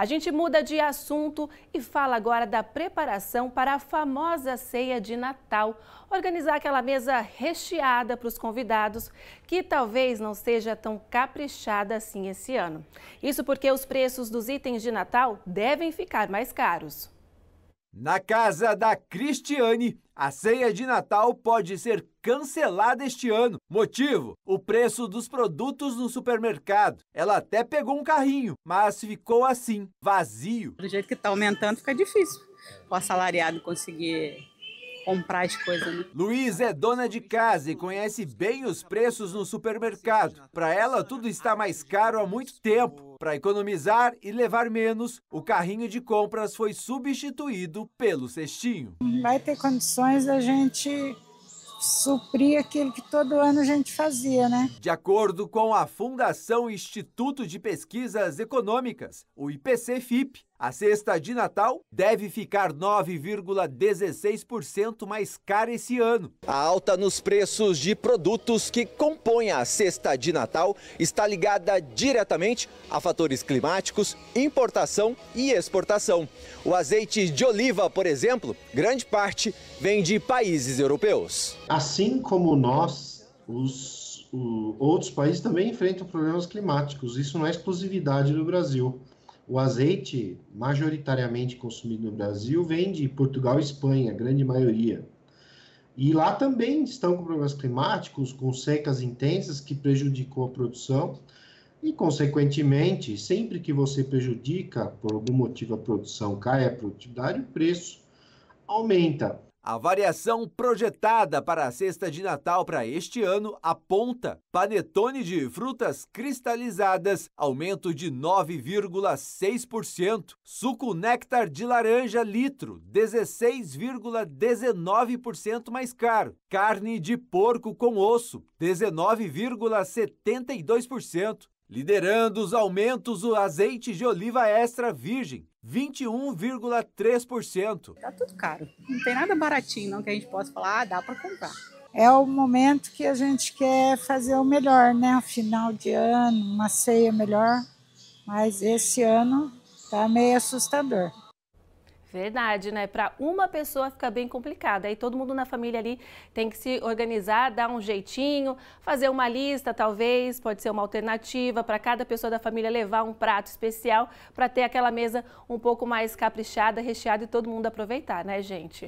A gente muda de assunto e fala agora da preparação para a famosa ceia de Natal. Organizar aquela mesa recheada para os convidados, que talvez não seja tão caprichada assim esse ano. Isso porque os preços dos itens de Natal devem ficar mais caros. Na casa da Cristiane, a ceia de Natal pode ser cancelada este ano. Motivo: o preço dos produtos no supermercado. Ela até pegou um carrinho, mas ficou assim, vazio. Do jeito que está aumentando, fica difícil o assalariado conseguir comprar as coisas. Né? Luiz é dona de casa e conhece bem os preços no supermercado. Para ela, tudo está mais caro há muito tempo. Para economizar e levar menos, o carrinho de compras foi substituído pelo cestinho. vai ter condições da gente suprir aquilo que todo ano a gente fazia, né? De acordo com a Fundação Instituto de Pesquisas Econômicas, o IPC-FIP, a cesta de Natal deve ficar 9,16% mais cara esse ano. A alta nos preços de produtos que compõem a cesta de Natal está ligada diretamente a fatores climáticos, importação e exportação. O azeite de oliva, por exemplo, grande parte vem de países europeus. Assim como nós, os, os outros países também enfrentam problemas climáticos. Isso não é exclusividade do Brasil. O azeite, majoritariamente consumido no Brasil, vem de Portugal e Espanha, a grande maioria. E lá também estão com problemas climáticos, com secas intensas que prejudicou a produção. E, consequentemente, sempre que você prejudica, por algum motivo, a produção, cai a produtividade, o preço aumenta. A variação projetada para a cesta de Natal para este ano aponta panetone de frutas cristalizadas, aumento de 9,6%, suco néctar de laranja litro, 16,19% mais caro, carne de porco com osso, 19,72%, liderando os aumentos o azeite de oliva extra virgem, 21,3%. Tá tudo caro, não tem nada baratinho não que a gente possa falar, ah, dá para comprar. É o momento que a gente quer fazer o melhor, né? Final de ano, uma ceia melhor, mas esse ano tá meio assustador. Verdade, né? Para uma pessoa fica bem complicado. Aí todo mundo na família ali tem que se organizar, dar um jeitinho, fazer uma lista, talvez, pode ser uma alternativa para cada pessoa da família levar um prato especial para ter aquela mesa um pouco mais caprichada, recheada e todo mundo aproveitar, né, gente?